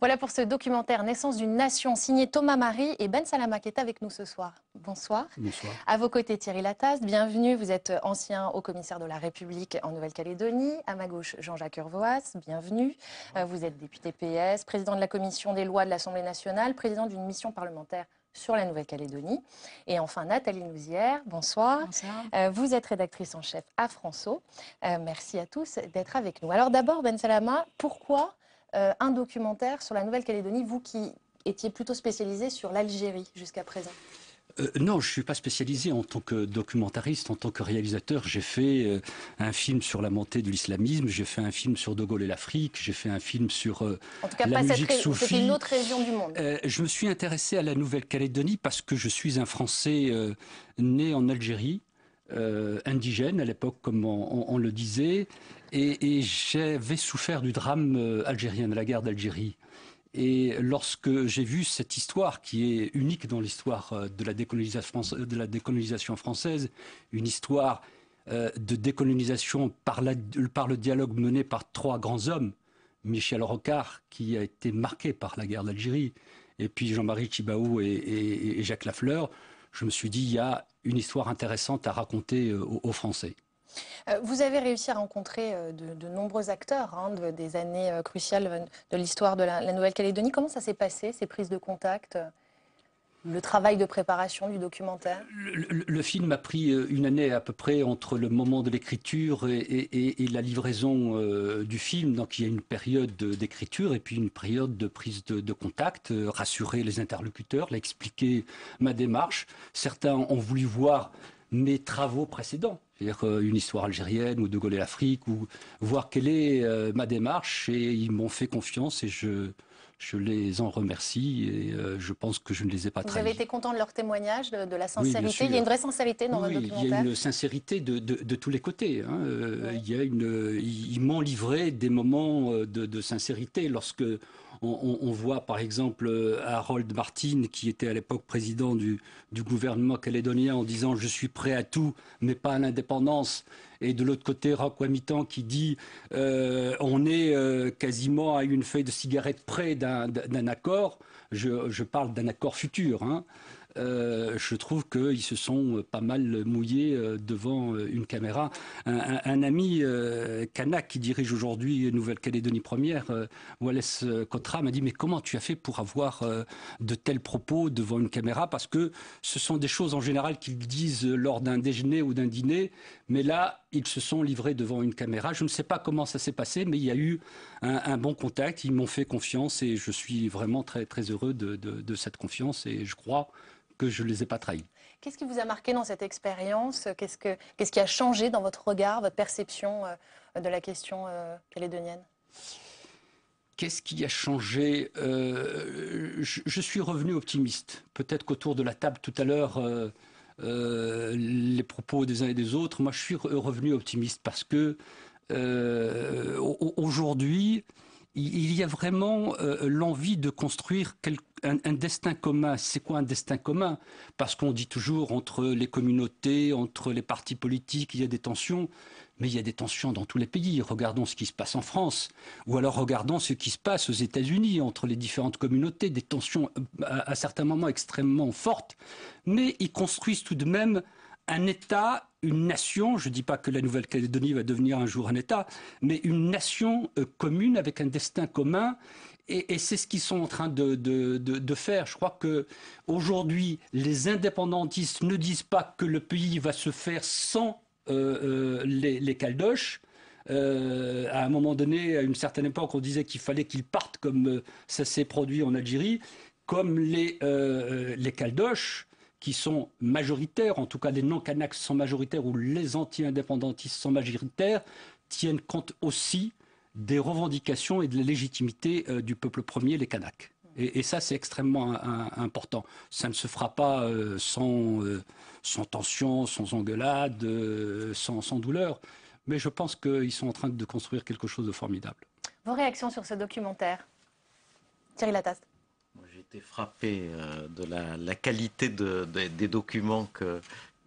Voilà pour ce documentaire Naissance d'une nation signé Thomas Marie et Ben Salama qui est avec nous ce soir. Bonsoir. Bonsoir. À vos côtés Thierry Lataste, bienvenue. Vous êtes ancien haut-commissaire de la République en Nouvelle-Calédonie. À ma gauche Jean-Jacques Urvoas, bienvenue. Euh, vous êtes député PS, président de la commission des lois de l'Assemblée nationale, président d'une mission parlementaire sur la Nouvelle-Calédonie. Et enfin, Nathalie Nouzière, bonsoir. bonsoir. Euh, vous êtes rédactrice en chef à François. Euh, merci à tous d'être avec nous. Alors d'abord, Ben Salama, pourquoi euh, un documentaire sur la Nouvelle-Calédonie, vous qui étiez plutôt spécialisé sur l'Algérie jusqu'à présent. Euh, non, je ne suis pas spécialisé en tant que documentariste, en tant que réalisateur. J'ai fait euh, un film sur la montée de l'islamisme, j'ai fait un film sur De Gaulle et l'Afrique, j'ai fait un film sur en tout cas, musique C'était une autre région du monde. je me suis intéressé à la Nouvelle-Calédonie parce que je suis un Français né en Algérie euh, indigène à l'époque, comme on, le disait, et, j'avais souffert du drame euh, algérien, de la guerre d'Algérie. Et lorsque j'ai vu cette histoire qui est unique dans l'histoire euh, de la décolonisation, française, une histoire de décolonisation par, le dialogue mené par trois grands hommes, Michel Rocard, qui a été marqué par la guerre d'Algérie, et puis Jean-Marie Chibaou et Jacques Lafleur, je me suis dit, il y a une histoire intéressante à raconter euh, aux, Français. Euh, vous avez réussi à rencontrer euh, de, nombreux acteurs hein, des années cruciales de l'histoire de la Nouvelle-Calédonie. Comment ça s'est passé, ces prises de contact le travail de préparation du documentaire le, film a pris euh, une année à peu près entre le moment de l'écriture et, la livraison euh, du film. Donc il y a une période d'écriture et puis une période de prise de, contact, euh, rassurer les interlocuteurs, expliquer ma démarche. Certains ont voulu voir mes travaux précédents, c'est-à-dire une histoire algérienne ou de Gaulle et l'Afrique, ou voir quelle est ma démarche, et ils m'ont fait confiance et je, je les en remercie et euh, je pense que je ne les ai pas trahis. Vous avez été content de leur témoignage, de, la sincérité Il y a une vraie sincérité dans oui, documentaire Il y a une sincérité de, de, tous les côtés. Hein. Euh, il y a une, ils m'ont livré des moments euh, de, sincérité lorsque on, voit par exemple Harold Martin, qui était à l'époque président du, du gouvernement calédonien, en disant Je suis prêt à tout, mais pas à l'indépendance et de l'autre côté Roquamitan qui dit euh, on est euh, quasiment à une feuille de cigarette près d'un accord, je, parle d'un accord futur, hein. euh, je trouve qu'ils se sont pas mal mouillés devant une caméra. Un, ami kanak qui dirige aujourd'hui Nouvelle-Calédonie Première, Wallace Cotra, m'a dit mais comment tu as fait pour avoir de tels propos devant une caméra Parce que ce sont des choses en général qu'ils disent lors d'un déjeuner ou d'un dîner, mais là ils se sont livrés devant une caméra. Je ne sais pas comment ça s'est passé, mais il y a eu un, bon contact. Ils m'ont fait confiance et je suis vraiment très, très heureux de, cette confiance et je crois que je ne les ai pas trahis. Qu'est-ce qui vous a marqué dans cette expérience qu'est-ce, que, qu'est-ce qui a changé dans votre regard, votre perception euh, de la question euh, calédonienne Qu'est-ce qui a changé euh, je, suis revenu optimiste. Peut-être qu'autour de la table tout à l'heure, euh, les propos des uns et des autres, moi je suis revenu optimiste parce que euh, aujourd'hui, il y a vraiment euh, l'envie de construire un, destin commun. C'est quoi un destin commun Parce qu'on dit toujours entre les communautés, entre les partis politiques, il y a des tensions. Mais il y a des tensions dans tous les pays. Regardons ce qui se passe en France, ou alors regardons ce qui se passe aux États-Unis entre les différentes communautés, des tensions euh, à, certains moments extrêmement fortes. Mais ils construisent tout de même un État, une nation, je ne dis pas que la Nouvelle-Calédonie va devenir un jour un État, mais une nation euh, commune avec un destin commun. Et, c'est ce qu'ils sont en train de, de, faire. Je crois que aujourd'hui, les indépendantistes ne disent pas que le pays va se faire sans euh, euh, les, les, caldoches. Euh, à un moment donné, à une certaine époque, on disait qu'il fallait qu'ils partent comme ça s'est produit en Algérie, comme les, les Caldoches, qui sont majoritaires, en tout cas les non-Kanaks sont majoritaires ou les anti-indépendantistes sont majoritaires, tiennent compte aussi des revendications et de la légitimité du peuple premier, les Kanaks. Et, ça, c'est extrêmement important. Ça ne se fera pas euh, sans, euh, sans, tension, sans engueulade, euh, sans, douleur. Mais je pense qu'ils sont en train de construire quelque chose de formidable. Vos réactions sur ce documentaire Thierry Lataste. J'ai été frappé de la, qualité des documents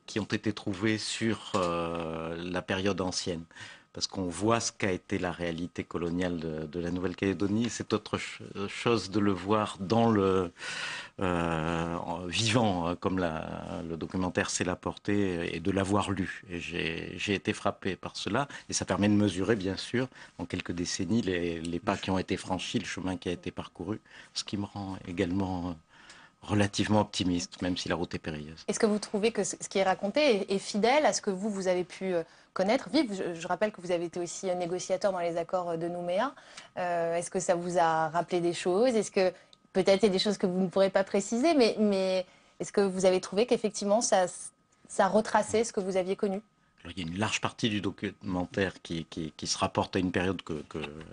qui ont été trouvés sur la période ancienne parce qu'on voit ce qu'a été la réalité coloniale de, la Nouvelle-Calédonie. C'est autre chose de le voir dans le euh, vivant, hein, comme le documentaire s'est l'a et de l'avoir lu. j'ai été frappé par cela, et ça permet de mesurer, bien sûr, en quelques décennies, les pas qui ont été franchis, le chemin qui a été parcouru, ce qui me rend également euh, relativement optimiste, même si la route est périlleuse. Est-ce que vous trouvez que ce qui est raconté est fidèle à ce que vous, vous avez pu euh, connaître, vivre Je rappelle que vous avez été aussi négociateur dans les accords euh, de Nouméa. Euh, est-ce que ça vous a rappelé des choses Est-ce que peut-être y a des choses que vous ne pourrez pas préciser, mais, est-ce que vous avez trouvé qu'effectivement ça, ça retraçait ce que vous aviez connu il y a une large partie du documentaire qui, se rapporte à une période que,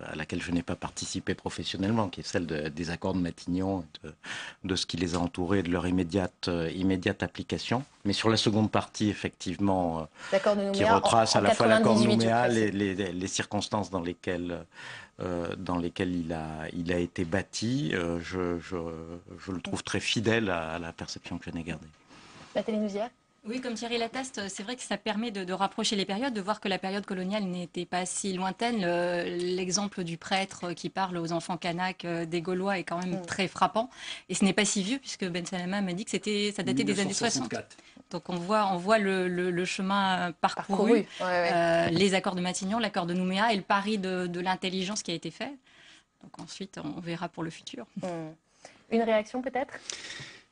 à laquelle je n'ai pas participé professionnellement, qui est celle des accords de Matignon, de, ce qui les a entourés, de leur immédiate, euh, immédiate application. Mais sur la seconde partie, effectivement, euh, qui retrace à la fois l'accord de Nouméa, les, les, circonstances dans lesquelles, euh, dans il, a, il a été bâti, je, le trouve très fidèle à, la perception que j'en ai gardée. Nathalie Nouzière oui, comme Thierry Latteste, euh, c'est vrai que ça permet de, rapprocher les périodes, de voir que la période coloniale n'était pas si lointaine. L'exemple du prêtre euh, qui parle aux enfants kanak euh, des Gaulois est quand même mm. très frappant. Et ce n'est pas si vieux, puisque Ben Salama m'a dit que ça datait des années 60. Donc on voit, on voit le, chemin parcouru, les accords de Matignon, l'accord de Nouméa et le pari de, de l'intelligence qui a été fait. Donc ensuite, on verra pour le futur. Mm. Une réaction peut-être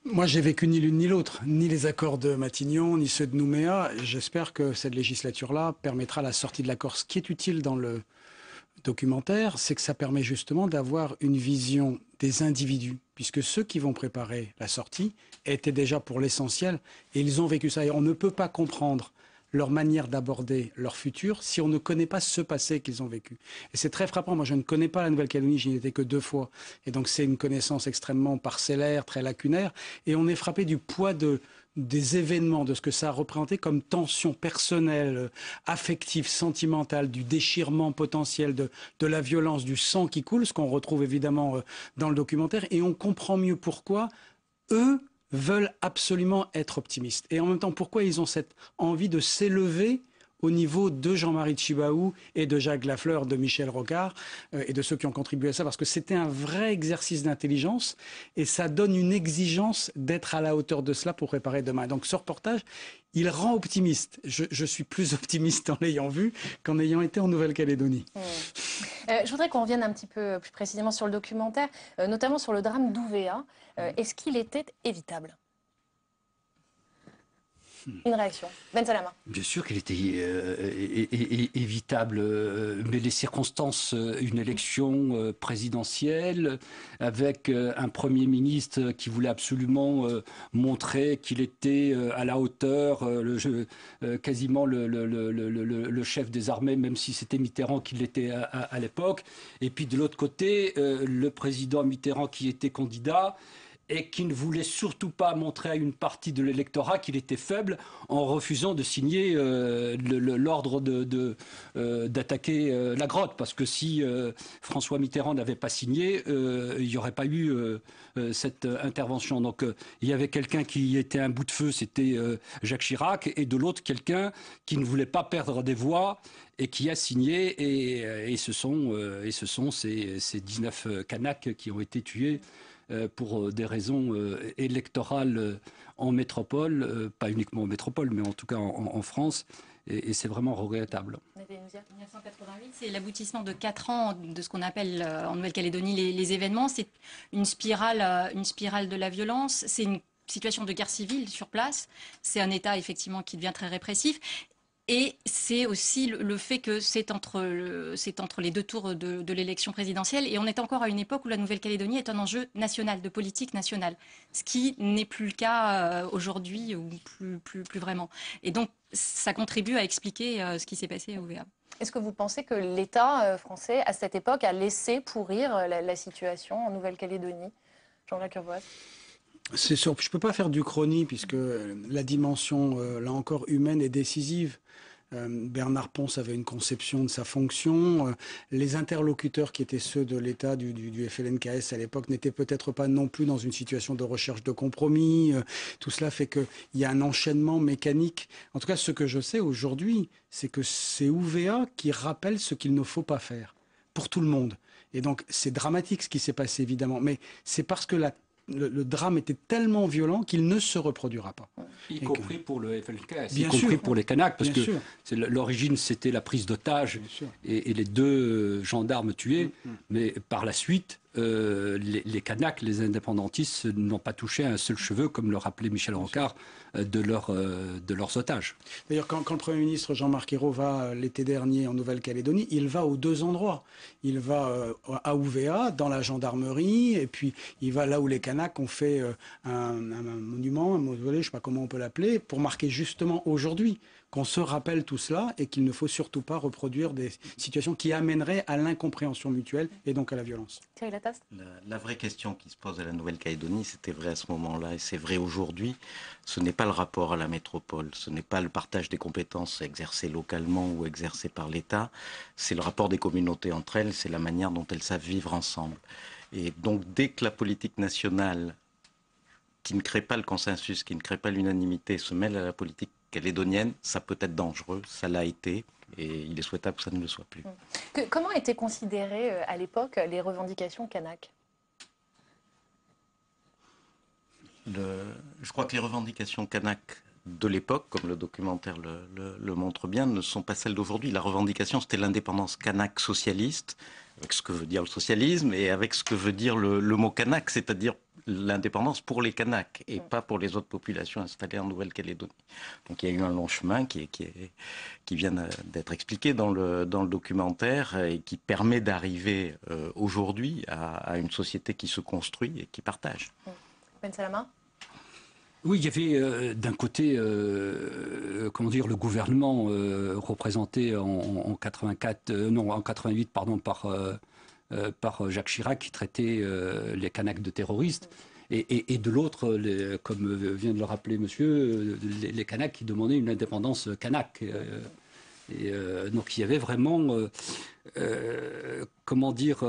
moi, j'ai vécu ni l'une ni l'autre, ni les accords de Matignon, ni ceux de Nouméa. J'espère que cette législature-là permettra la sortie de l'accord. Ce qui est utile dans le documentaire, c'est que ça permet justement d'avoir une vision des individus, puisque ceux qui vont préparer la sortie étaient déjà pour l'essentiel, et ils ont vécu ça. Et on ne peut pas comprendre leur manière d'aborder leur futur si on ne connaît pas ce passé qu'ils ont vécu. Et c'est très frappant. Moi, je ne connais pas la Nouvelle-Calédonie, j'y étais que deux fois. Et donc, c'est une connaissance extrêmement parcellaire, très lacunaire. Et on est frappé du poids de, des événements, de ce que ça a représenté comme tension personnelle, euh, affective, sentimentale, du déchirement potentiel, de, de la violence, du sang qui coule, ce qu'on retrouve évidemment euh, dans le documentaire. Et on comprend mieux pourquoi eux veulent absolument être optimistes. Et en même temps, pourquoi ils ont cette envie de s'élever au niveau de Jean-Marie Chibaou et de Jacques Lafleur, de Michel Rocard euh, et de ceux qui ont contribué à ça, parce que c'était un vrai exercice d'intelligence et ça donne une exigence d'être à la hauteur de cela pour préparer demain. Donc ce reportage, il rend optimiste. Je, suis plus optimiste en l'ayant vu qu'en ayant été en Nouvelle-Calédonie. Mmh. Euh, je voudrais qu'on revienne un petit peu plus précisément sur le documentaire, euh, notamment sur le drame d'Ouvéa. Mmh. Est-ce qu'il était évitable une réaction. Ben Salama. Bien sûr qu'elle était euh, évitable, euh, mais les circonstances, euh, une élection présidentielle avec un Premier ministre qui voulait absolument montrer qu'il était à la hauteur, le quasiment le, chef des armées, même si c'était Mitterrand qui l'était à l'époque. Et puis de l'autre côté, le président Mitterrand qui était candidat et qui ne voulait surtout pas montrer à une partie de l'électorat qu'il était faible en refusant de signer euh, l'ordre d'attaquer de, de, euh, euh, la grotte. Parce que si François Mitterrand n'avait pas signé, il n'y aurait pas eu cette intervention. Donc il y avait quelqu'un qui était un bout de feu, c'était Jacques Chirac, et de l'autre quelqu'un qui ne voulait pas perdre des voix et qui a signé. Et, ce sont, et ce sont ces, ces 19 canaques qui ont été tués. Euh, pour euh, des raisons euh, électorales en métropole, pas uniquement en métropole, mais en tout cas en, France et, c'est vraiment regrettable. 1988, c'est l'aboutissement de quatre ans de ce qu'on appelle en Nouvelle-Calédonie les, événements. C'est une spirale, une spirale de la violence. C'est une situation de guerre civile sur place. C'est un État effectivement qui devient très répressif. Et c'est aussi le, fait que c'est entre, entre les deux tours de, l'élection présidentielle. Et on est encore à une époque où la Nouvelle-Calédonie est un enjeu national, de politique nationale. Ce qui n'est plus le cas euh, aujourd'hui ou plus, plus, vraiment. Et donc, ça contribue à expliquer euh, ce qui s'est passé à OVA. Est-ce que vous pensez que l'État euh, français, à cette époque, a laissé pourrir la, situation en Nouvelle-Calédonie Jean-Jacques c'est sûr, je ne peux pas faire du chrony puisque euh, la dimension, euh, là encore, humaine est décisive. Euh, Bernard Ponce avait une conception de sa fonction. les interlocuteurs qui étaient ceux de l'État du, du, FLNKS à l'époque n'étaient peut-être pas non plus dans une situation de recherche de compromis. tout cela fait qu'il y a un enchaînement mécanique. En tout cas, ce que je sais aujourd'hui, c'est que c'est UVA qui rappelle ce qu'il ne faut pas faire pour tout le monde. Et donc, c'est dramatique ce qui s'est passé, évidemment. Mais c'est parce que la le, drame était tellement violent qu'il ne se reproduira pas. Y compris pour le FLK, y compris pour les Kanaks, parce que l'origine, c'était la prise d'otages et, les deux gendarmes tués. Mm, mm. Mais par la suite, euh, les, les les indépendantistes, n'ont pas touché un seul cheveu, comme le rappelait Michel Rocard, euh, de, euh, de leurs otages. D'ailleurs, quand, le Premier ministre Jean-Marc Ayrault va l'été dernier en Nouvelle-Calédonie, il va aux deux endroits. Il va à Ouvéa, dans la gendarmerie, et puis il va là où les Kanaks ont fait un, un, monument, un mausolée, je ne sais pas comment on peut l'appeler, pour marquer justement aujourd'hui qu'on se rappelle tout cela et qu'il ne faut surtout pas reproduire des situations qui amèneraient à l'incompréhension mutuelle et donc à la violence. la, la vraie question qui se pose à la Nouvelle-Calédonie, c'était vrai à ce moment-là et c'est vrai aujourd'hui, ce n'est pas le rapport à la métropole, ce n'est pas le partage des compétences exercées localement ou exercées par l'État, c'est le rapport des communautés entre elles, c'est la manière dont elles savent vivre ensemble. Et donc dès que la politique nationale qui ne crée pas le consensus, qui ne crée pas l'unanimité, se mêle à la politique calédonienne, ça peut être dangereux, ça l'a été, et il est souhaitable que ça ne le soit plus. Mm. comment étaient considérées euh, à l'époque les revendications kanak Je crois que les revendications kanak de l'époque, comme le documentaire le, montre bien, ne sont pas celles d'aujourd'hui. La revendication, c'était l'indépendance kanak socialiste, avec ce que veut dire le socialisme et avec ce que veut dire le, le mot kanak, c'est-à-dire l'indépendance pour les Kanaks et pas pour les autres populations installées en Nouvelle-Calédonie. Donc il y a eu un long chemin qui, vient d'être expliqué dans le, dans le documentaire et qui permet d'arriver euh, aujourd'hui à, une société qui se construit et qui partage. Ben Salama oui, il y avait euh, d'un côté, euh, comment dire, le gouvernement représenté en, en 84, non en 88, pardon, par euh, par Jacques Chirac qui traitait euh, les Kanaks de terroristes. Et, de l'autre, comme vient de le rappeler monsieur, euh, les, Kanaks qui demandaient une indépendance kanak. Et, donc il y avait vraiment, comment dire,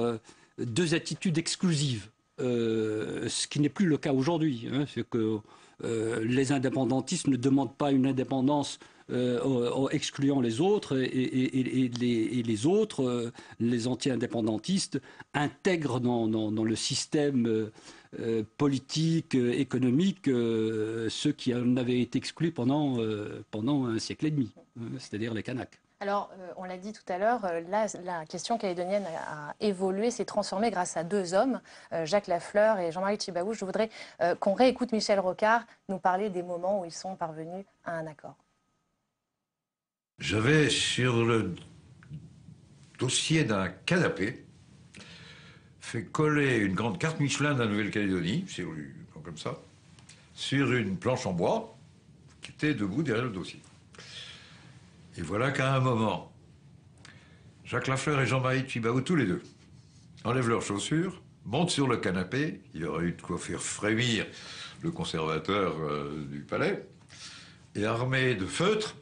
deux attitudes exclusives. ce qui n'est plus le cas aujourd'hui. Hein, c'est que les indépendantistes ne demandent pas une indépendance euh, en excluant les autres et, les, autres, euh, les anti-indépendantistes, intègrent dans, le système euh, politique, économique, ceux qui en avaient été exclus pendant, pendant un siècle et demi, hein, c'est-à-dire les Kanaks. Alors, on l'a dit tout à l'heure, la, question calédonienne a, évolué, s'est transformée grâce à deux hommes, Jacques Lafleur et Jean-Marie Chibaou. Je voudrais qu'on réécoute Michel Rocard nous parler des moments où ils sont parvenus à un accord. J'avais, sur le dossier d'un canapé, fait coller une grande carte Michelin de la Nouvelle-Calédonie, comme ça, sur une planche en bois qui était debout derrière le dossier. Et voilà qu'à un moment, Jacques Lafleur et Jean-Marie Thibaut, tous les deux, enlèvent leurs chaussures, montent sur le canapé, il y aurait eu de quoi faire frémir le conservateur euh, du palais, et armés de feutres,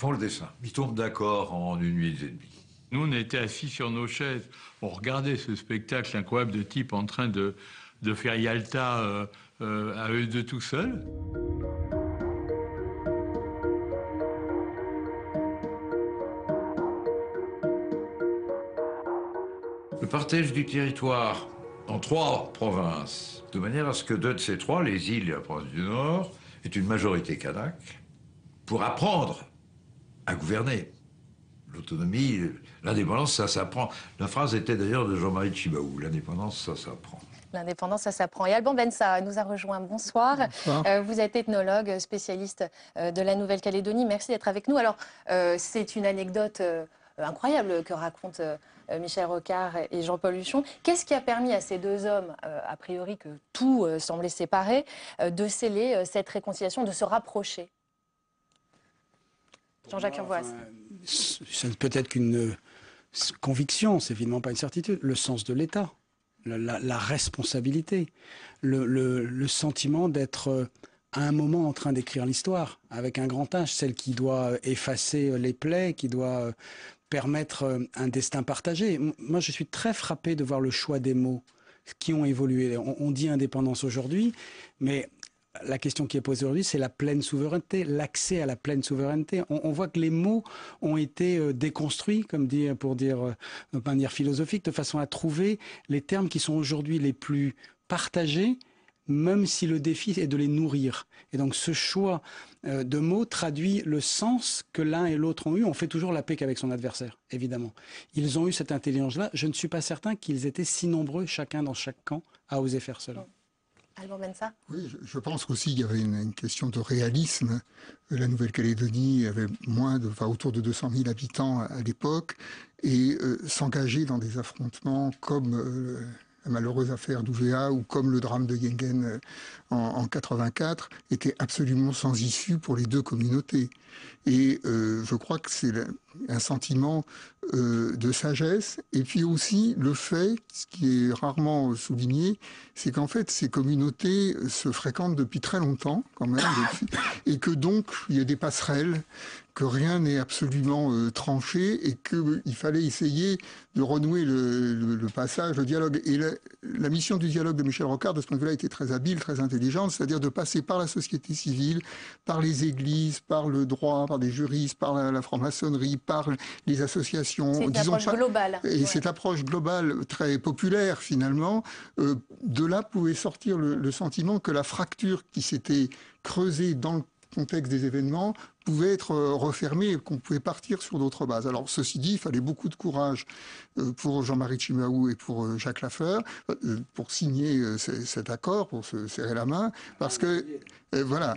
font le dessin. Ils tombent d'accord en une nuit et demie. Nous, on était assis sur nos chaises. On regardait ce spectacle incroyable de type en train de, de faire Yalta euh, euh, à eux deux tout seuls. Le partage du territoire en trois provinces, de manière à ce que deux de ces trois, les îles et la province du Nord, aient une majorité kanak, pour apprendre à gouverner. L'autonomie, l'indépendance, ça s'apprend. La phrase était d'ailleurs de Jean-Marie Chibaou, l'indépendance, ça s'apprend. L'indépendance, ça s'apprend. Et Alban Bensa nous a rejoint. Bonsoir. Euh, vous êtes ethnologue, spécialiste euh, de la Nouvelle-Calédonie. Merci d'être avec nous. Alors, euh, c'est une anecdote incroyable que racontent Michel Rocard et Jean-Paul Luchon. Qu'est-ce qui a permis à ces deux hommes, a priori que tout semblait séparé, de sceller cette réconciliation, de se rapprocher Jean-Jacques Urvoas. Bah, enfin, peut-être qu'une euh, conviction, c'est évidemment pas une certitude, le sens de l'État, la, responsabilité, le, sentiment d'être euh, à un moment en train d'écrire l'histoire, avec un grand âge, celle qui doit euh, effacer les plaies, qui doit permettre un destin partagé. Moi, je suis très frappé de voir le choix des mots qui ont évolué. On, dit indépendance aujourd'hui, mais la question qui est posée aujourd'hui, c'est la pleine souveraineté, l'accès à la pleine souveraineté. On, voit que les mots ont été euh, déconstruits, comme dit, pour dire euh, de manière philosophique, de façon à trouver les termes qui sont aujourd'hui les plus partagés, même si le défi est de les nourrir. Et donc ce choix euh, de mots traduit le sens que l'un et l'autre ont eu. On fait toujours la paix qu'avec son adversaire, évidemment. Ils ont eu cette intelligence-là. Je ne suis pas certain qu'ils étaient si nombreux, chacun dans chaque camp, à oser faire cela. Oui, je pense aussi qu'il y avait une, question de réalisme. Euh, la Nouvelle-Calédonie avait moins de, autour de 200 000 habitants à, l'époque, et euh, s'engager dans des affrontements comme euh, la malheureuse affaire d'Ouvea, ou comme le drame de Yengen euh, en, 84 était absolument sans issue pour les deux communautés. Et euh, je crois que c'est un sentiment euh, de sagesse. Et puis aussi le fait, ce qui est rarement souligné, c'est qu'en fait ces communautés se fréquentent depuis très longtemps quand même, et que donc il y a des passerelles que rien n'est absolument euh, tranché et qu'il euh, fallait essayer de renouer le, passage, le dialogue. Et la, mission du dialogue de Michel Rocard, de ce point de vue-là, était très habile, très intelligente, c'est-à-dire de passer par la société civile, par les églises, par le droit, par des juristes, par la, franc-maçonnerie, par les associations. C'est une approche globale. Et cette approche globale, très populaire finalement, euh, de là pouvait sortir le, le sentiment que la fracture qui s'était creusée dans le contexte des événements pouvait être euh, refermé et qu'on pouvait partir sur d'autres bases. Alors ceci dit, il fallait beaucoup de courage euh, pour Jean-Marie Chimaou et pour euh, Jacques Lafleur pour signer cet accord, pour se serrer la main, parce que voilà,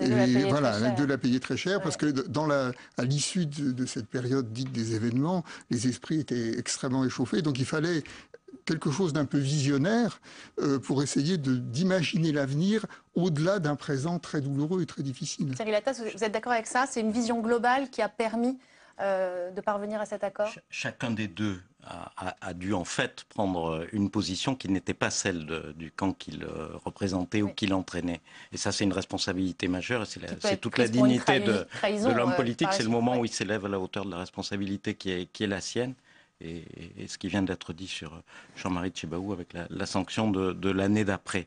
et voilà, de la payer très cher, parce que dans la, à l'issue de, cette période dite des événements, les esprits étaient extrêmement échauffés, donc il fallait quelque chose d'un peu visionnaire euh, pour essayer d'imaginer l'avenir au-delà d'un présent très douloureux et très difficile. Thierry Latas, vous êtes d'accord avec ça C'est une vision globale qui a permis euh, de parvenir à cet accord Chacun des deux a, dû en fait prendre euh, une position qui n'était pas celle du camp qu'il représentait ou qu'il entraînait. Et ça, c'est une responsabilité majeure c'est toute la dignité de, de l'homme politique. C'est le moment où il s'élève à la hauteur de la responsabilité qui qui est la sienne et, ce qui vient d'être dit sur Jean-Marie Tchibaou avec la, sanction de, l'année d'après.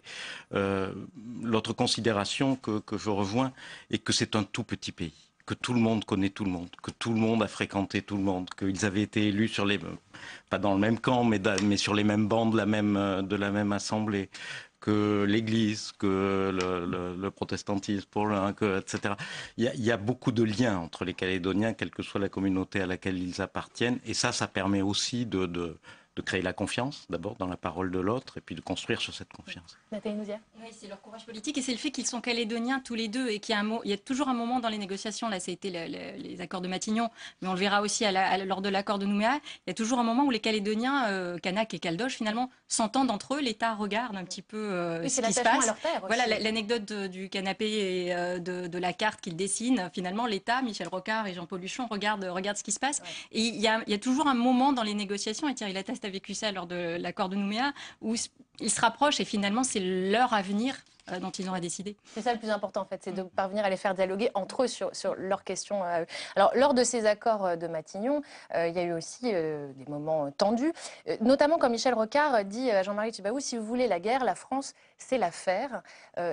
Euh, l'autre considération que, je rejoins est que c'est un tout petit pays, que tout le monde connaît tout le monde, que tout le monde a fréquenté tout le monde, qu'ils avaient été élus sur les pas dans le même camp, mais, mais sur les mêmes bancs la même, euh, de la même assemblée, que l'Église, que le, protestantisme pour que, etc. Il y, a, beaucoup de liens entre les Calédoniens, quelle que soit la communauté à laquelle ils appartiennent, et ça, ça permet aussi de de créer la confiance, d'abord dans la parole de l'autre, et puis de construire sur cette confiance. Oui, c'est leur courage politique et c'est le fait qu'ils sont calédoniens tous les deux et qu'il y a, un il y a toujours un moment dans les négociations, là, c'était les accords de Matignon, mais on le verra aussi à lors de l'accord de Nouméa, il y a toujours un moment où les calédoniens, euh, Kanak et Caldoche, finalement, s'entendent entre eux, l'État regarde un petit peu euh, ce qui se passe. voilà l'anecdote du canapé et euh, de, la carte qu'ils dessinent. Finalement, l'État, Michel Rocard et Jean-Paul Luchon regardent, ce qui se passe. Et il y, a, toujours un moment dans les négociations, et Thierry tête a vécu ça lors de l'accord de Nouméa, où ils se rapprochent et finalement c'est leur avenir euh, dont ils ont décidé. C'est ça le plus important en fait, c'est de parvenir à les faire dialoguer entre eux sur, leurs questions. Euh, alors lors de ces accords euh, de Matignon, il y a eu aussi des moments tendus, notamment quand Michel Rocard dit à Jean-Marie Tchibaou, si vous voulez la guerre, la France, c'est l'affaire.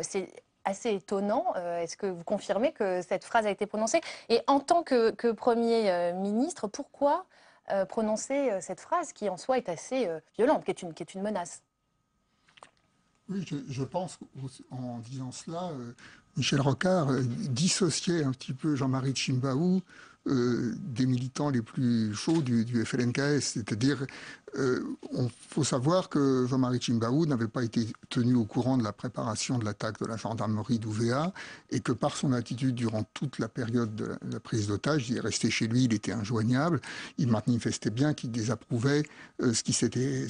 c'est assez étonnant. Est-ce que vous confirmez que cette phrase a été prononcée Et en tant que Premier ministre, pourquoi euh, prononcer euh, cette phrase qui en soi est assez euh, violente, qui est, une, qui est une menace. Oui, je, pense en disant cela, Michel Rocard dissociait un petit peu Jean-Marie Chimbaou euh, des militants les plus chauds du, du FLNKS. C'est-à-dire, il euh, faut savoir que Jean-Marie Chimbaou n'avait pas été tenu au courant de la préparation de l'attaque de la gendarmerie d'Ouvéa et que par son attitude durant toute la période de la, prise d'otage, il est resté chez lui, il était injoignable, il manifestait bien qu'il désapprouvait euh, ce qui s'était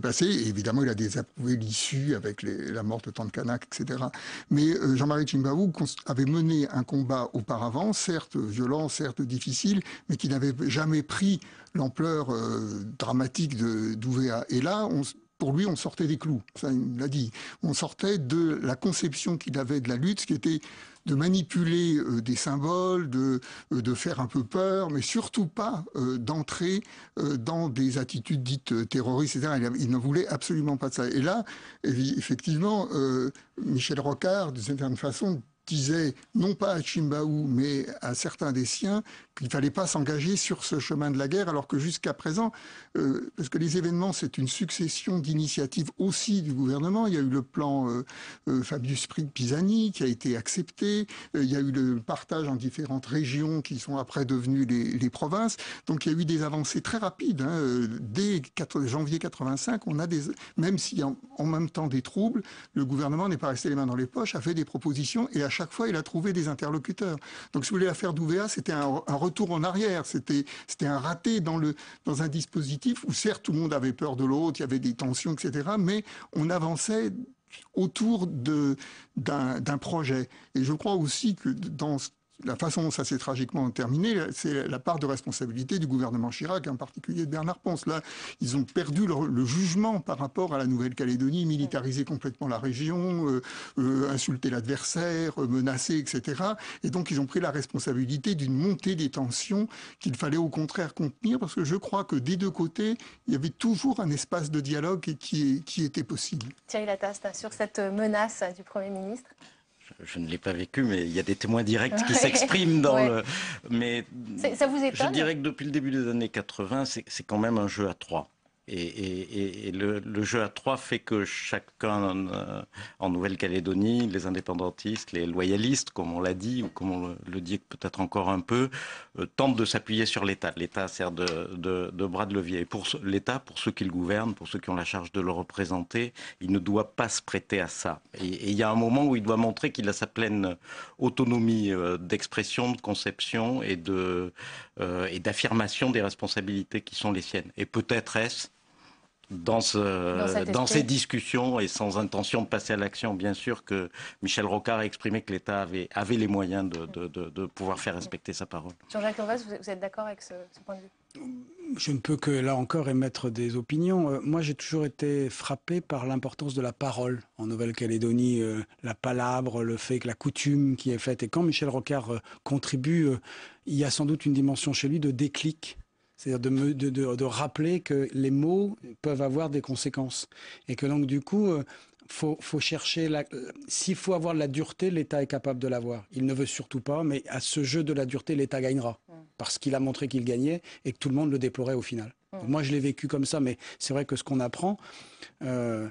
passé. Et évidemment, il a désapprouvé l'issue avec la mort de Kanak, etc. Mais Jean-Marie Chimbaou avait mené un combat auparavant, certes violent, certes difficile, mais qui n'avait jamais pris l'ampleur euh, dramatique d'Ouvéa. Et là, on, pour lui, on sortait des clous, ça il l'a dit. On sortait de la conception qu'il avait de la lutte, ce qui était de manipuler euh, des symboles, de, euh, de faire un peu peur, mais surtout pas d'entrer dans des attitudes dites terroristes, etc. Il, il n'en voulait absolument pas de ça. Et là, effectivement, Michel Rocard, d'une certaine façon, disait, non pas à Chimbaou, mais à certains des siens, qu'il ne fallait pas s'engager sur ce chemin de la guerre, alors que jusqu'à présent, euh, parce que les événements, c'est une succession d'initiatives aussi du gouvernement. Il y a eu le plan euh, euh Fabius Pisani qui a été accepté, euh, il y a eu le partage en différentes régions qui sont après devenues les, provinces. Donc il y a eu des avancées très rapides. Hein. Dès 4, janvier 85, on a des, même si en, en même temps des troubles, le gouvernement n'est pas resté les mains dans les poches, a fait des propositions et a chaque fois, il a trouvé des interlocuteurs. Donc, si vous voulez, l'affaire d'Ouvéa, c'était un, retour en arrière, c'était c'était un raté dans, le, dans un dispositif où, certes, tout le monde avait peur de l'autre, il y avait des tensions, etc., mais on avançait autour de d'un projet. Et je crois aussi que dans ce la façon dont ça s'est tragiquement terminé, c'est la part de responsabilité du gouvernement Chirac, en particulier de Bernard Ponce. Là, ils ont perdu le jugement par rapport à la Nouvelle-Calédonie, militariser complètement la région, euh, euh, insulter l'adversaire, euh, menacer, etc. Et donc, ils ont pris la responsabilité d'une montée des tensions qu'il fallait au contraire contenir, parce que je crois que des deux côtés, il y avait toujours un espace de dialogue qui, qui était possible. Thierry Lataste, sur cette menace du Premier ministre je ne l'ai pas vécu, mais il y a des témoins directs qui s'expriment dans le. Mais ça vous étonne Je dirais que depuis le début des années 80, c'est quand même un jeu à trois. Et, le, jeu à trois fait que chacun euh, en, Nouvelle-Calédonie, les indépendantistes, les loyalistes, comme on l'a dit, ou comme on le, dit peut-être encore un peu, tente euh, tentent de s'appuyer sur l'État. L'État sert de, bras de levier. Et pour l'État, pour ceux qui le gouvernent, pour ceux qui ont la charge de le représenter, il ne doit pas se prêter à ça. Et il y a un moment où il doit montrer qu'il a sa pleine autonomie euh, d'expression, de conception et d'affirmation des responsabilités qui sont les siennes. Et peut-être est-ce dans, ce, dans, ces discussions et sans intention de passer à l'action, bien sûr que Michel Rocard a exprimé que l'État avait, avait les moyens de, pouvoir faire respecter sa parole. Jean-Jacques vous êtes d'accord avec ce, point de vue je ne peux que, là encore, émettre des opinions. Euh, moi, j'ai toujours été frappé par l'importance de la parole en Nouvelle-Calédonie, euh, la palabre, le fait que la coutume qui est faite. Et quand Michel Rocard euh, contribue, il y a sans doute une dimension chez lui de déclic c'est-à-dire de, de, rappeler que les mots peuvent avoir des conséquences. Et que donc, du coup, euh, faut, faut chercher la... Euh, s'il faut avoir de la dureté, l'État est capable de l'avoir. Il ne veut surtout pas, mais à ce jeu de la dureté, l'État gagnera. Mm. Parce qu'il a montré qu'il gagnait et que tout le monde le déplorait au final. Mm. moi, je l'ai vécu comme ça, mais c'est vrai que ce qu'on apprend... Euh,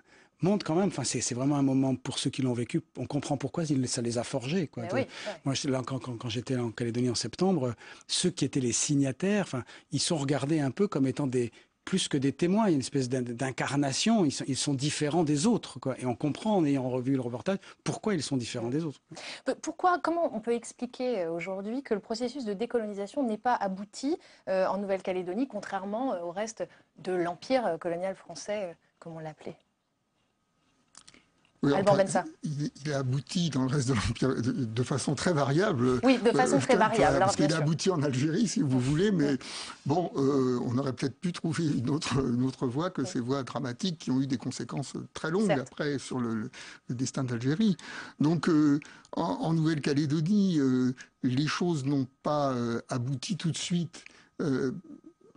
quand même, enfin c'est vraiment un moment pour ceux qui l'ont vécu, on comprend pourquoi ça les a forgés. Quoi. Ben moi, là, quand, j'étais en Calédonie en septembre, ceux qui étaient les signataires, enfin, ils sont regardés un peu comme étant des plus que des témoins, il une espèce d'incarnation, ils, sont, différents des autres. Et on comprend, en ayant revu le reportage, pourquoi ils sont différents des autres. Pourquoi, comment on peut expliquer euh, aujourd'hui que le processus de décolonisation n'est pas abouti euh, en Nouvelle-Calédonie, contrairement euh, au reste de l'empire colonial français, comme on l'appelait il, a abouti dans le reste de l'Empire de, façon très variable. Oui, de façon euh, très variable. Parce qu'il a abouti en Algérie, si vous voulez, mais bon, euh, on aurait peut-être pu trouver une autre, autre voie que ces voies dramatiques qui ont eu des conséquences très longues après sur le, destin d'Algérie. Donc, euh, en, Nouvelle-Calédonie, les choses n'ont pas abouti tout de suite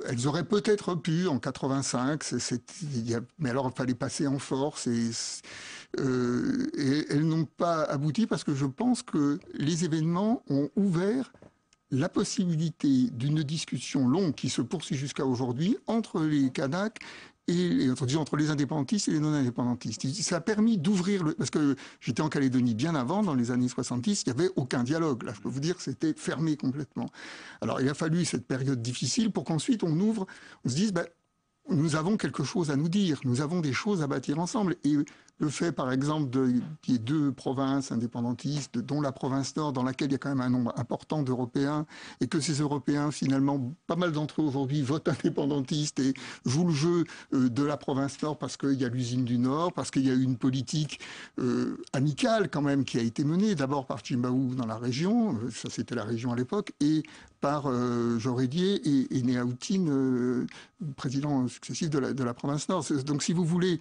elles auraient peut-être pu en 85, mais alors il fallait passer en force et euh, et elles n'ont pas abouti parce que je pense que les événements ont ouvert la possibilité d'une discussion longue qui se poursuit jusqu'à aujourd'hui entre les Kanaks et, entre, les indépendantistes et les non-indépendantistes. Ça a permis d'ouvrir le, parce que j'étais en Calédonie bien avant, dans les années 70, il n'y avait aucun dialogue. Là, je peux vous dire, que c'était fermé complètement. Alors, il a fallu cette période difficile pour qu'ensuite on ouvre, on se dise, ben, nous avons quelque chose à nous dire, nous avons des choses à bâtir ensemble. Et le fait, par exemple, de, qu'il y ait deux provinces indépendantistes, dont la province nord, dans laquelle il y a quand même un nombre important d'Européens, et que ces Européens, finalement, pas mal d'entre eux aujourd'hui votent indépendantistes et jouent le jeu euh, de la province nord parce qu'il y a l'usine du Nord, parce qu'il y a eu une politique euh, amicale quand même qui a été menée, d'abord par Chimbaou dans la région, euh, ça c'était la région à l'époque, et par euh, et, et Néaoutine, président successif de la, province nord. Donc si vous voulez,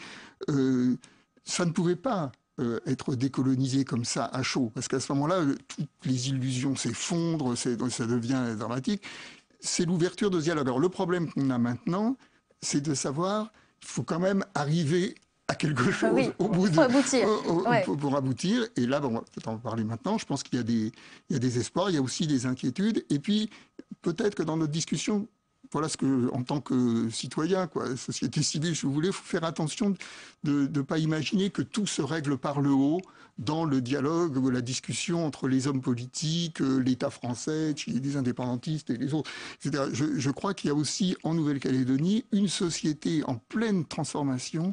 ça ne pouvait pas euh, être décolonisé comme ça à chaud, parce qu'à ce moment-là, euh, toutes les illusions s'effondrent, ça devient dramatique. C'est l'ouverture de dialogue. Alors le problème qu'on a maintenant, c'est de savoir, il faut quand même arriver à quelque ah chose au bout de, pour, aboutir. Et là, bon, on va peut-être en parler maintenant. Je pense qu'il y a des espoirs, il y a aussi des inquiétudes. Et puis, peut-être que dans notre discussion, voilà ce que, en tant que citoyen, quoi, société civile, je voulais faire attention de ne pas imaginer que tout se règle par le haut dans le dialogue ou la discussion entre les hommes politiques, euh, l'État français, les indépendantistes et les autres, je crois qu'il y a aussi en Nouvelle-Calédonie une société en pleine transformation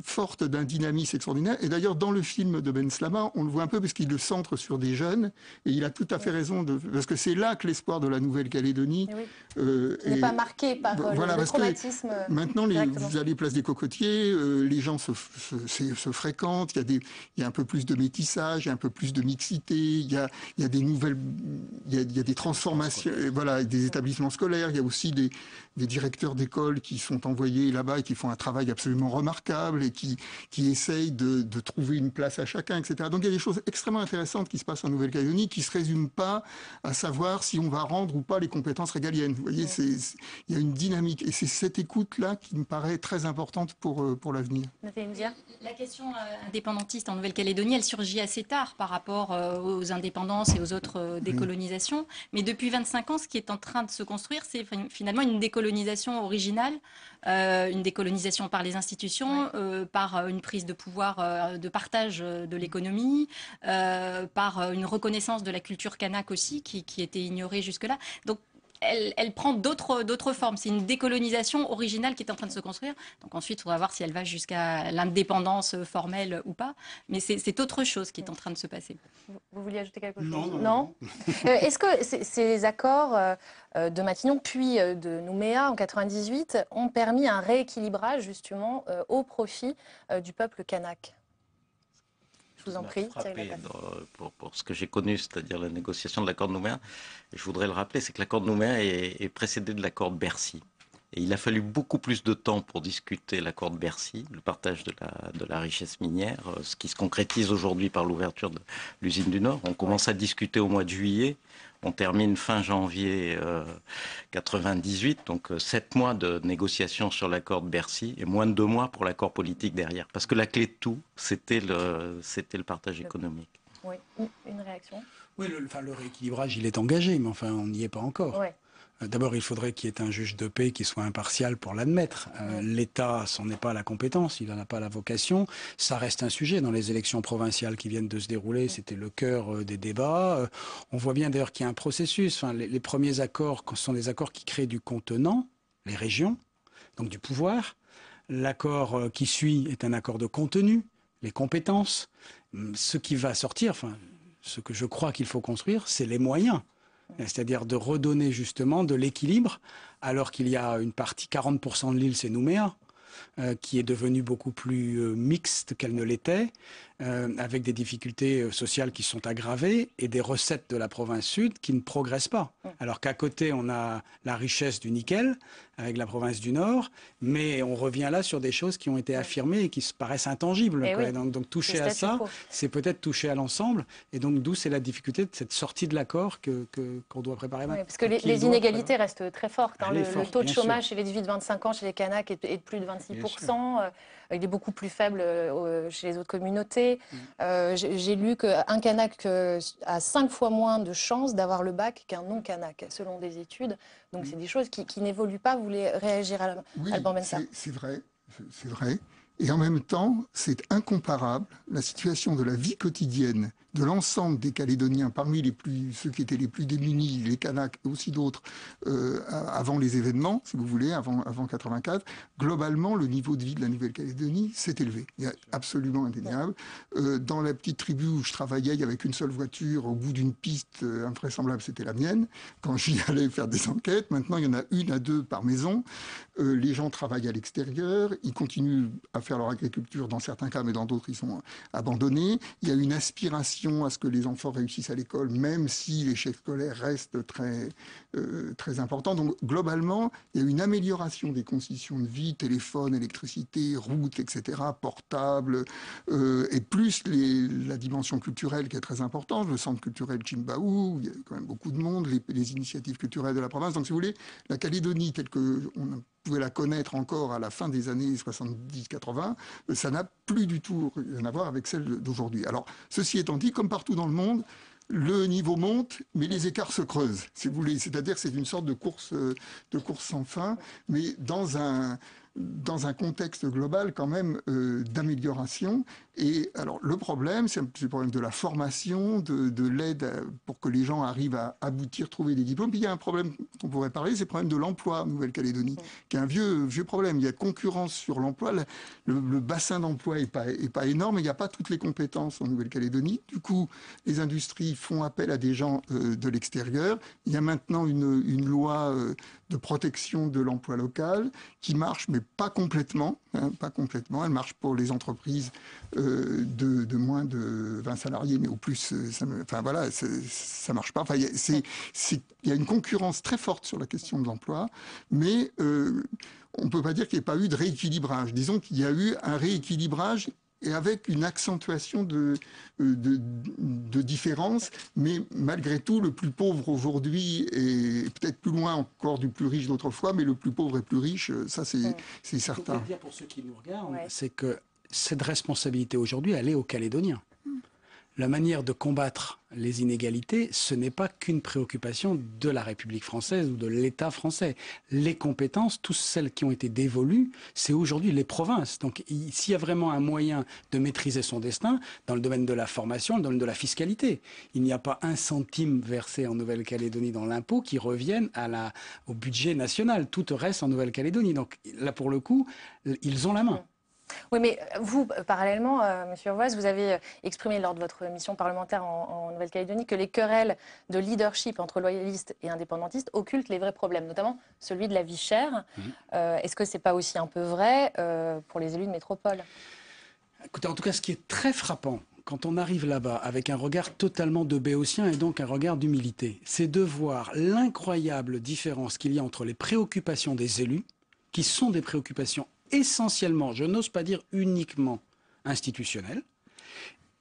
forte d'un dynamisme extraordinaire. Et d'ailleurs, dans le film de Ben Slama, on le voit un peu parce qu'il le centre sur des jeunes. Et il a tout à fait raison, de, parce que c'est là que l'espoir de la Nouvelle-Calédonie eh euh, n'est pas marqué par euh, le, voilà, que maintenant, les, vous allez place des cocotiers, euh, les gens se, se, se, fréquentent, il y, a des, il y a un peu plus de métissage, il y a un peu plus de mixité, il y a, il y a des nouvelles, il y a, des transformations, voilà, des établissements scolaires, il y a aussi des, des directeurs d'école qui sont envoyés là-bas et qui font un travail absolument remarquable et qui, qui essayent de, de trouver une place à chacun, etc. Donc il y a des choses extrêmement intéressantes qui se passent en Nouvelle-Calédonie qui se résument pas à savoir si on va rendre ou pas les compétences régaliennes. Vous voyez, il y a une dynamique et c'est cette écoute-là qui me paraît très importante pour, euh, pour l'avenir. La question euh, indépendantiste en Nouvelle-Calédonie, elle surgit assez tard par rapport euh, aux indépendances et aux autres décolonisations. Mais depuis 25 ans, ce qui est en train de se construire, c'est finalement une décolonisation originale, une décolonisation par les institutions, euh, par euh, une prise de pouvoir euh, de partage de l'économie, par une reconnaissance de la culture kanak aussi qui, était ignorée jusque-là elle, prend d'autres formes. C'est une décolonisation originale qui est en train de se construire. Donc ensuite, on va voir si elle va jusqu'à l'indépendance formelle ou pas. Mais c'est autre chose qui est en train de se passer. Vous, vouliez ajouter quelque chose Non. Euh, est-ce que ces, accords euh, euh, de Matignon puis de Nouméa en 1998 ont permis un rééquilibrage justement au profit du peuple kanak je vous en prie. Euh, pour, ce que j'ai connu, c'est-à-dire la négociation de l'accord de Nouméa, je voudrais le rappeler, c'est que l'accord de Nouméa est, est précédé de l'accord de Bercy. Et il a fallu beaucoup plus de temps pour discuter l'accord de Bercy, le partage de la, richesse minière, euh, ce qui se concrétise aujourd'hui par l'ouverture de l'usine du Nord. On commence à discuter au mois de juillet. On termine fin janvier 98, euh, donc euh, sept mois de négociations sur l'accord de Bercy et moins de deux mois pour l'accord politique derrière. Parce que la clé de tout, c'était le, partage économique. Oui, une réaction. Oui, le, enfin, le rééquilibrage, il est engagé, mais enfin, on n'y est pas encore. D'abord, il faudrait qu'il y ait un juge de paix qui soit impartial pour l'admettre. Euh, L'État, ce est pas la compétence, il n'en a pas la vocation. Ça reste un sujet dans les élections provinciales qui viennent de se dérouler. C'était le cœur euh, des débats. Euh, on voit bien d'ailleurs qu'il y a un processus. les, premiers accords sont des accords qui créent du contenant, les régions, donc du pouvoir. L'accord qui suit est un accord de contenu, les compétences. Hum, ce qui va sortir, enfin, ce que je crois qu'il faut construire, c'est les moyens. Euh, c'est-à-dire de redonner justement de l'équilibre, alors qu'il y a une partie, 40% de l'île, c'est Nouméa, euh, qui est devenue beaucoup plus euh, mixte qu'elle ne l'était, euh, avec des difficultés euh, sociales qui sont aggravées et des recettes de la province sud qui ne progressent pas. Alors qu'à côté, on a la richesse du nickel avec la province du Nord, mais on revient là sur des choses qui ont été affirmées et qui se paraissent intangibles. Eh donc, toucher à ça, c'est peut-être toucher à l'ensemble. Et donc d'où c'est la difficulté de cette sortie de l'accord qu'on que, doit préparer maintenant. parce que les, inégalités restent très fortes. Hein. le, taux de chômage chez les 18-25 ans chez les Kanaks est de plus de 26% il est beaucoup plus faible euh, chez les autres communautés. Mm. Euh, j'ai lu qu'un Kanak euh, a cinq fois moins de chances d'avoir le bac qu'un non-Kanak, selon des études. Donc mm. c'est des choses qui, n'évoluent pas. Vous voulez réagir à la, oui, C'est vrai, c'est vrai. Et en même temps, c'est incomparable la situation de la vie quotidienne de l'ensemble des Calédoniens, parmi les plus, ceux qui étaient les plus démunis, les Kanaks et aussi d'autres, euh, avant les événements, si vous voulez, avant, avant 84, globalement, le niveau de vie de la Nouvelle-Calédonie s'est élevé. Il y a absolument indéniable. Euh, dans la petite tribu où je travaillais, il y avait une seule voiture au bout d'une piste euh, c'était la mienne, quand j'y allais faire des enquêtes. Maintenant, il y en a une à deux par maison. Euh, les gens travaillent à l'extérieur, ils continuent à faire leur agriculture dans certains cas, mais dans d'autres, ils sont abandonnés. Il y a une aspiration à ce que les enfants réussissent à l'école, même si chefs scolaire restent très, euh, très important. Donc globalement, il y a une amélioration des conditions de vie, téléphone, électricité, route, etc., portable, euh, et plus la dimension culturelle qui est très importante, le centre culturel Chimbaou, il y a quand même beaucoup de monde, les, initiatives culturelles de la province. Donc si vous voulez, la Calédonie telle qu'on pouvait la connaître encore à la fin des années 70-80, euh, ça n'a plus du tout rien à voir avec celle d'aujourd'hui. Alors, ceci étant dit, comme partout dans le monde, le niveau monte, mais les écarts se creusent, si vous voulez. C'est-à-dire c'est une sorte de course, euh, de course sans fin, mais dans un, dans un contexte global quand même euh, d'amélioration et alors le problème, c'est le problème de la formation, de, l'aide pour que les gens arrivent à aboutir, trouver des diplômes. Puis il y a un problème qu'on pourrait parler, c'est le problème de l'emploi en Nouvelle-Calédonie, qui est un vieux, vieux problème. Il y a concurrence sur l'emploi. Le, bassin d'emploi n'est pas, est pas énorme, il n'y a pas toutes les compétences en Nouvelle-Calédonie. Du coup, les industries font appel à des gens euh, de l'extérieur. Il y a maintenant une, loi euh, de protection de l'emploi local qui marche, mais pas complètement. Hein, pas complètement. Elle marche pour les entreprises. Euh, euh, de, moins de 20 salariés, mais au plus, euh, ça me, enfin voilà, ça marche pas. Enfin, il y, a une concurrence très forte sur la question de l'emploi, mais euh, on ne peut pas dire qu'il n'y ait pas eu de rééquilibrage. Disons qu'il y a eu un rééquilibrage et avec une accentuation de, de, mais malgré tout, le plus pauvre aujourd'hui est peut-être plus loin encore du plus riche d'autrefois, mais le plus pauvre est plus riche, ça c'est certain. dire pour ceux qui nous regardent, c'est que cette responsabilité aujourd'hui, elle est aux Calédoniens. La manière de combattre les inégalités, ce n'est pas qu'une préoccupation de la République française ou de l'État français. Les compétences, toutes celles qui ont été dévolues, c'est aujourd'hui les provinces. Donc s'il y a vraiment un moyen de maîtriser son destin, dans le domaine de la formation, dans le domaine de la fiscalité, il n'y a pas un centime versé en Nouvelle-Calédonie dans l'impôt qui revienne au budget national. Tout reste en Nouvelle-Calédonie. Donc là, pour le coup, ils ont la main. Oui, mais euh, vous, euh, parallèlement, euh, Monsieur vous avez exprimé lors de votre mission parlementaire en, Nouvelle-Calédonie que les querelles de leadership entre loyalistes et indépendantistes occultent les vrais problèmes, notamment celui de la vie chère. Mhm. Est-ce que ce n'est pas aussi un peu vrai pour les élus de métropole Écoutez, en tout cas, ce qui est très frappant quand on arrive là-bas avec un regard totalement de béotien et donc un regard d'humilité, c'est de voir l'incroyable différence qu'il y a entre les préoccupations des élus, qui sont des préoccupations essentiellement, je n'ose pas dire uniquement institutionnel,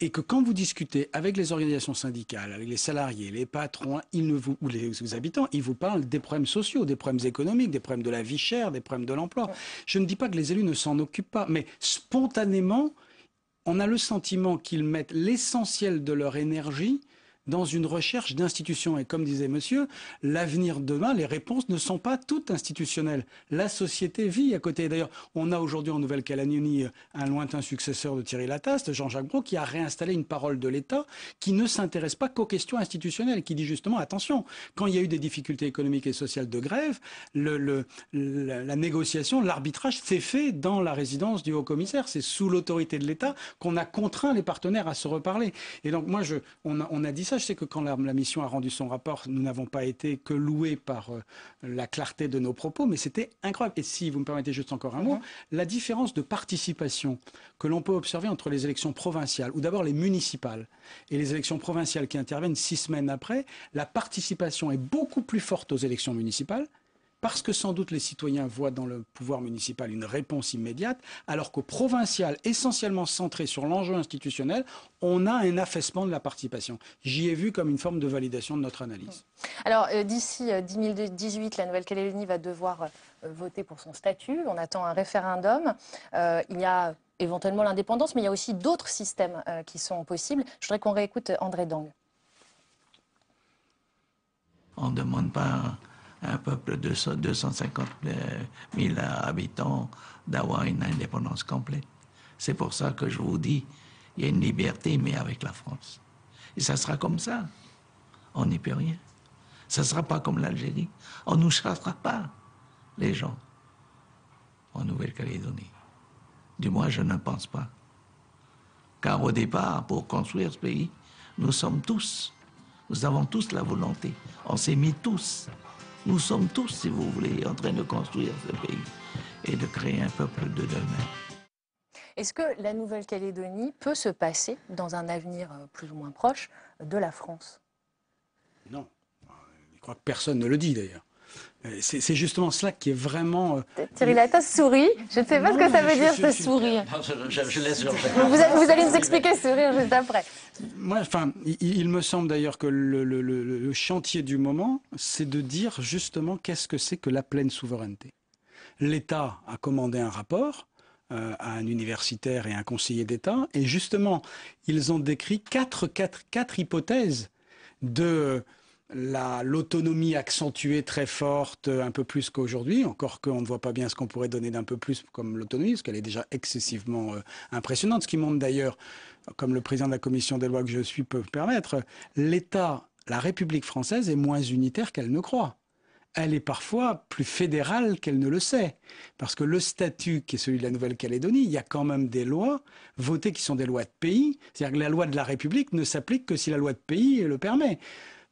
et que quand vous discutez avec les organisations syndicales, avec les salariés, les patrons, ils ne vous, ou les, habitants, ils vous parlent des problèmes sociaux, des problèmes économiques, des problèmes de la vie chère, des problèmes de l'emploi. Je ne dis pas que les élus ne s'en occupent pas, mais spontanément, on a le sentiment qu'ils mettent l'essentiel de leur énergie dans une recherche d'institutions. Et comme disait monsieur, l'avenir demain, les réponses ne sont pas toutes institutionnelles. La société vit à côté. D'ailleurs, on a aujourd'hui en Nouvelle-Calédonie euh, un lointain successeur de Thierry Lataste, Jean-Jacques Brault, qui a réinstallé une parole de l'État qui ne s'intéresse pas qu'aux questions institutionnelles, qui dit justement, attention, quand il y a eu des difficultés économiques et sociales de grève, le, la, négociation, l'arbitrage s'est fait dans la résidence du haut-commissaire. C'est sous l'autorité de l'État qu'on a contraint les partenaires à se reparler. Et donc moi, je, on, on a dit ça c'est que quand la, mission a rendu son rapport, nous n'avons pas été que loués par euh, la clarté de nos propos, mais c'était incroyable. Et si vous me permettez juste encore un mot, uh-huh. la différence de participation que l'on peut observer entre les élections provinciales, ou d'abord les municipales, et les élections provinciales qui interviennent six semaines après, la participation est beaucoup plus forte aux élections municipales parce que sans doute les citoyens voient dans le pouvoir municipal une réponse immédiate, alors qu'au provincial, essentiellement centré sur l'enjeu institutionnel, on a un affaissement de la participation. J'y ai vu comme une forme de validation de notre analyse. Mm. Alors euh, d'ici 2018, euh, la Nouvelle-Calédonie va devoir euh, voter pour son statut. On attend un référendum. il y a éventuellement l'indépendance, mais il y a aussi d'autres systèmes qui sont possibles. Je voudrais qu'on réécoute André Dang. On ne demande pas un peuple de 250 000 euh, habitants d'avoir une indépendance complète. C'est pour ça que je vous dis, il y a une liberté, mais avec la France. Et ça sera comme ça. On n'y peut rien. Ça ne sera pas comme l'Algérie. On ne nous chassera pas, les gens, en Nouvelle-Calédonie. Du moins, je ne pense pas. Car au départ, pour construire ce pays, nous sommes tous, nous avons tous la volonté. On s'est mis tous nous sommes tous, si vous voulez, en train de construire ce pays et de créer un peuple de demain. Est-ce que la Nouvelle-Calédonie peut se passer, dans un avenir euh, plus ou moins proche, de la France Non. Je crois que personne ne le dit d'ailleurs. Euh, c'est justement cela qui est vraiment. Euh, Thierry Latta sourit. Je ne sais pas ce que ça veut dire, ce sourire. je, laisse vous, allez nous expliquer ce sourire juste après. Moi, enfin, il, me semble d'ailleurs que le, chantier du moment, c'est de dire justement qu'est-ce que c'est que la pleine souveraineté. L'État a commandé un rapport euh, à un universitaire et un conseiller d'État. Et justement, ils ont décrit quatre hypothèses de l'autonomie accentuée très forte, euh, un peu plus qu'aujourd'hui, encore qu'on ne voit pas bien ce qu'on pourrait donner d'un peu plus comme l'autonomie, parce qu'elle est déjà excessivement euh, impressionnante, ce qui montre d'ailleurs, comme le président de la commission des lois que je suis peut permettre, l'État, la République française est moins unitaire qu'elle ne croit. Elle est parfois plus fédérale qu'elle ne le sait, parce que le statut qui est celui de la Nouvelle-Calédonie, il y a quand même des lois votées qui sont des lois de pays, c'est-à-dire que la loi de la République ne s'applique que si la loi de pays le permet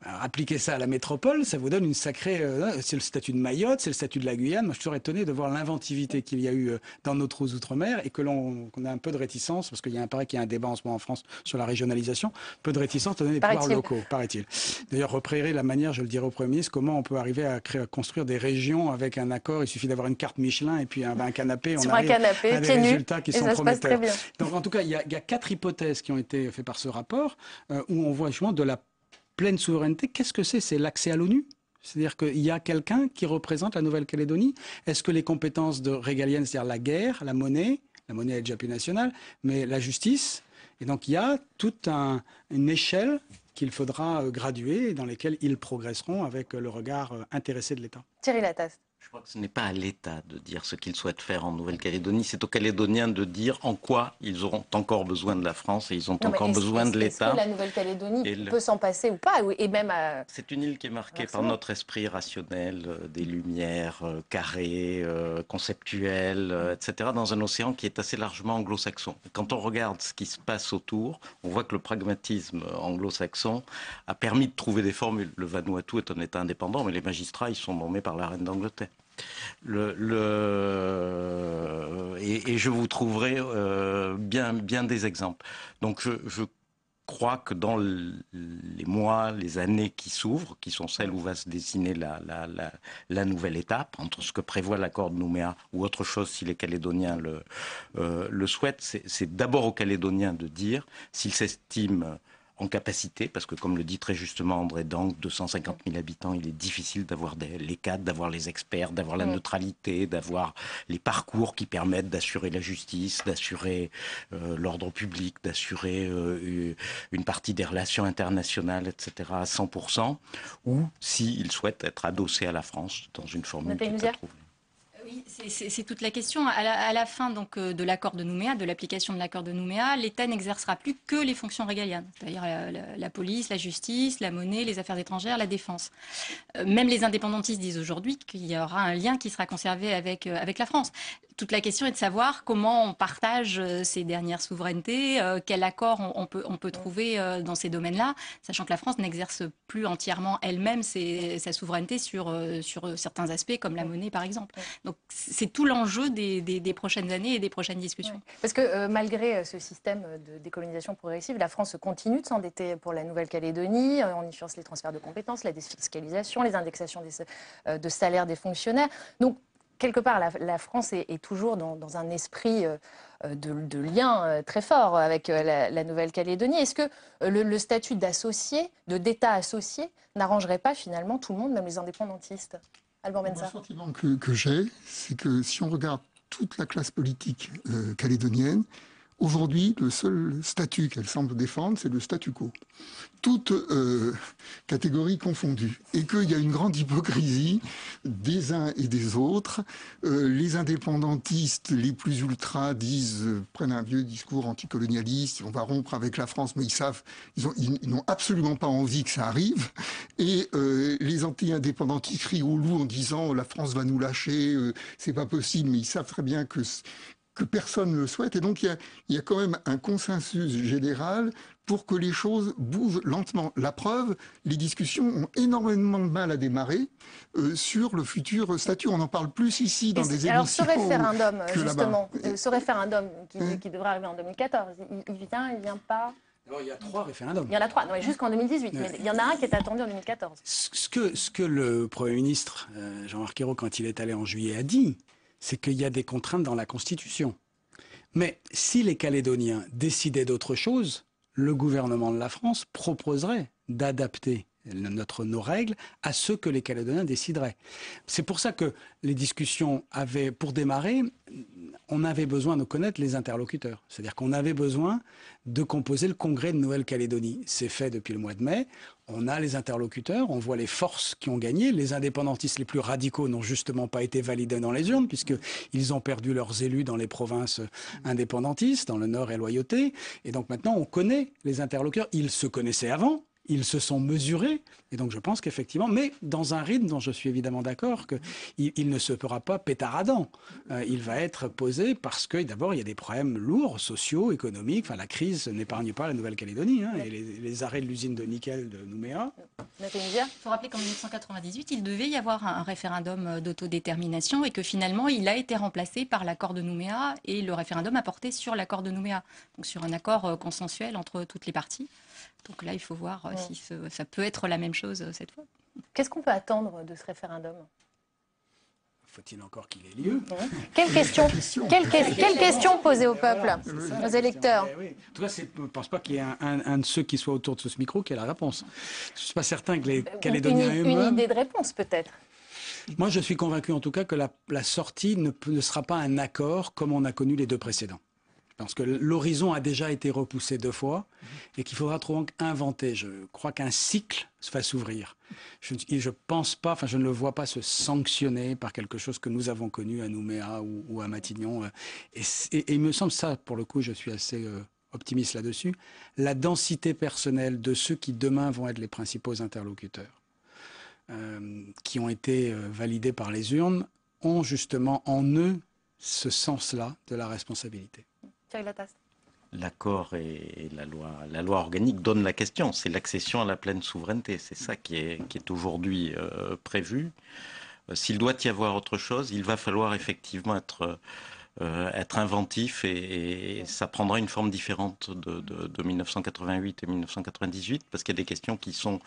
appliquer ça à la métropole, ça vous donne une sacrée. Euh, hein, c'est le statut de Mayotte, c'est le statut de la Guyane. Moi, je suis étonné de voir l'inventivité qu'il y a eu euh, dans nos outre-mer et que l'on a un peu de réticence, parce qu'il y a un paraît qu'il y a un débat en ce moment en France sur la régionalisation, peu de réticence à donner pouvoirs locaux, paraît-il. D'ailleurs, repérer la manière, je le dirai au Premier ministre, comment on peut arriver à, construire des régions avec un accord. Il suffit d'avoir une carte Michelin et puis un, canapé. On sur des résultats qui sont prometteurs. Donc, en tout cas, il y, a, quatre hypothèses qui ont été faites par ce rapport euh, où on voit justement de la pleine souveraineté, qu'est-ce que c'est C'est l'accès à l'ONU c'est-à-dire qu'il y a quelqu'un qui représente la Nouvelle-Calédonie. Est-ce que les compétences de régaliennes, c'est-à-dire la guerre, la monnaie, la monnaie est déjà plus nationale, mais la justice, et donc il y a toute une échelle qu'il faudra euh, graduer et dans lesquelles ils progresseront avec euh, le regard euh, intéressé de l'État. Thierry Lataste. Je crois que ce n'est pas à l'État de dire ce qu'il souhaite faire en Nouvelle-Calédonie, c'est aux Calédoniens de dire en quoi ils auront encore besoin de la France et ils ont encore besoin de l'État. la Nouvelle-Calédonie peut s'en passer ou pas et même euh, C'est une île qui est marquée par notre esprit rationnel, euh, des lumières euh, carrées, conceptuelles, etc., dans un océan qui est assez largement anglo-saxon. Quand on regarde ce qui se passe autour, on voit que le pragmatisme anglo-saxon a permis de trouver des formules. Le Vanuatu est un État indépendant, mais les magistrats, ils sont nommés par la reine d'Angleterre. Le, le... Et, je vous trouverai euh, bien, bien des exemples. Donc je, crois que dans les mois, les années qui s'ouvrent, qui sont celles où va se dessiner la, la, la, nouvelle étape, entre ce que prévoit l'accord de Nouméa ou autre chose si les Calédoniens le, euh, le souhaitent, c'est d'abord aux Calédoniens de dire s'ils s'estiment en capacité, parce que comme le dit très justement André Dank, 250 000 habitants, il est difficile d'avoir les cadres, d'avoir les experts, d'avoir la mm. neutralité, d'avoir les parcours qui permettent d'assurer la justice, d'assurer euh, l'ordre public, d'assurer euh, une partie des relations internationales, etc. à 100%, ou s'ils souhaitent souhaite être adossé à la France dans une formule qu'il c'est toute la question. À la, fin donc, euh, de l'accord de Nouméa, de l'application de l'accord de Nouméa, l'État n'exercera plus que les fonctions régaliennes, c'est-à-dire la, police, la justice, la monnaie, les affaires étrangères, la défense. Euh, même les indépendantistes disent aujourd'hui qu'il y aura un lien qui sera conservé avec, euh, la France. Toute la question est de savoir comment on partage ces dernières souverainetés, quel accord on, peut, trouver dans ces domaines-là, sachant que la France n'exerce plus entièrement elle-même sa souveraineté sur, sur certains aspects, comme la monnaie par exemple. Donc c'est tout l'enjeu des, prochaines années et des prochaines discussions. Parce que euh, malgré euh, ce système euh, de décolonisation progressive, la France continue de s'endetter pour la Nouvelle-Calédonie. On y finance les transferts de compétences, la défiscalisation, les indexations de salaires des fonctionnaires. Donc, quelque part, la, France est, toujours dans, un esprit de, lien très fort avec la, Nouvelle-Calédonie. Est-ce que le, statut d'associé, de d'État associé, n'arrangerait pas finalement tout le monde, même les indépendantistes le sentiment que, que j'ai, c'est que si on regarde toute la classe politique euh, calédonienne, Aujourd'hui, le seul statut qu'elle semble défendre, c'est le statu quo. Toutes euh, catégories confondues. Et qu'il y a une grande hypocrisie des uns et des autres. Euh, les indépendantistes, les plus ultra disent, euh, prennent un vieux discours anticolonialiste, on va rompre avec la France, mais ils savent, ils n'ont ils, n'ont absolument pas envie que ça arrive. Et euh, les anti-indépendantistes crient au loup en disant, la France va nous lâcher, c'est pas possible, mais ils savent très bien que, que personne ne le souhaite. Et donc, il y a, quand même un consensus général pour que les choses bougent lentement. La preuve, les discussions ont énormément de mal à démarrer euh, sur le futur statut. On en parle plus ici dans des émissions. Alors ce référendum, justement, euh, euh, ce référendum hein qui, devrait arriver en 2014, il, vient, il vient pas il y a trois référendums. Il y en a trois, jusqu'en 2018, mais il y en a un qui est attendu en 2014. Ce que, ce que le Premier ministre, Jean-Marc Ayrault, quand il est allé en juillet, a dit, c'est qu'il y a des contraintes dans la Constitution. Mais si les Calédoniens décidaient d'autre chose, le gouvernement de la France proposerait d'adapter notre, nos règles à ce que les Calédoniens décideraient. C'est pour ça que les discussions avaient, pour démarrer, on avait besoin de connaître les interlocuteurs. C'est-à-dire qu'on avait besoin de composer le congrès de Nouvelle-Calédonie. C'est fait depuis le mois de mai. On a les interlocuteurs, on voit les forces qui ont gagné. Les indépendantistes les plus radicaux n'ont justement pas été validés dans les urnes, puisqu'ils ont perdu leurs élus dans les provinces indépendantistes, dans le Nord et Loyauté. Et donc maintenant, on connaît les interlocuteurs. Ils se connaissaient avant, ils se sont mesurés. Et donc je pense qu'effectivement, mais dans un rythme dont je suis évidemment d'accord, qu'il il ne se fera pas pétaradant. Euh, il va être posé parce que d'abord, il y a des problèmes lourds, sociaux, économiques. Enfin, la crise n'épargne pas la Nouvelle-Calédonie hein, et les, les, arrêts de l'usine de nickel de Nouméa. Il faut rappeler qu'en 1998, il devait y avoir un référendum euh, d'autodétermination et que finalement, il a été remplacé par l'accord de Nouméa et le référendum a porté sur l'accord de Nouméa, donc sur un accord euh, consensuel entre toutes les parties. Donc là, il faut voir euh, si ça peut être la même chose euh, cette fois. Qu'est-ce qu'on peut attendre de ce référendum faut-il encore qu'il ait lieu Quelle question, Quelle, poser au peuple, aux électeurs eh oui. En tout cas, je ne pense pas qu'il y ait un, de ceux qui soit autour de ce micro qui ait la réponse. Je ne suis pas certain qu'elle les ait euh, donné une, une idée de réponse, peut-être Moi, je suis convaincu en tout cas que la, sortie ne sera pas un accord comme on a connu les deux précédents parce que l'horizon a déjà été repoussé deux fois et qu'il faudra trop inventer. Je crois qu'un cycle se va s'ouvrir. Je ne pense pas, enfin je ne le vois pas se sanctionner par quelque chose que nous avons connu à Nouméa ou, à Matignon. Euh, et, et, il me semble ça, pour le coup, je suis assez euh, optimiste là-dessus, la densité personnelle de ceux qui demain vont être les principaux interlocuteurs, euh, qui ont été validés par les urnes, ont justement en eux ce sens-là de la responsabilité. L'accord et la loi, la loi organique donnent la question. C'est l'accession à la pleine souveraineté. C'est ça qui est, qui aujourd'hui euh, prévu. Euh, s'il doit y avoir autre chose, il va falloir effectivement être, euh, inventif et, ça prendra une forme différente de, de 1988 et 1998 parce qu'il y a des questions qui sont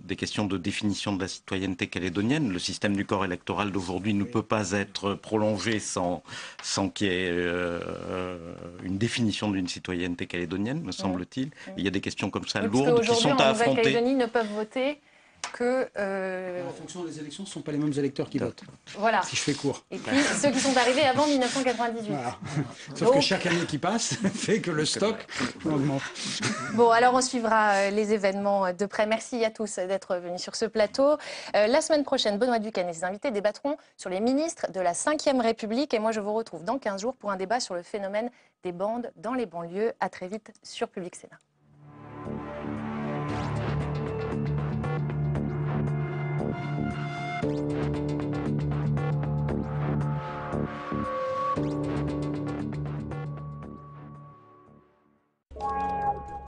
des questions de définition de la citoyenneté calédonienne. Le système du corps électoral d'aujourd'hui ne peut pas être prolongé sans, sans qu'il y ait euh, une définition d'une citoyenneté calédonienne, me semble-t-il. Il y a des questions comme ça lourdes qui sont à affronter. Les ne peuvent voter que... Euh, en fonction des élections, ce ne sont pas les mêmes électeurs qui votent. Voilà. Si je fais court. Et puis ceux qui sont arrivés avant 1998. Sauf que chaque année qui passe fait que le stock augmente. Bon, alors on suivra euh, les événements euh, de près. Merci à tous d'être venus sur ce plateau. la semaine prochaine, Benoît Ducan et ses invités débattront sur les ministres de la Ve République. Et moi, je vous retrouve dans 15 jours pour un débat sur le phénomène des bandes dans les banlieues. À très vite sur Public Sénat.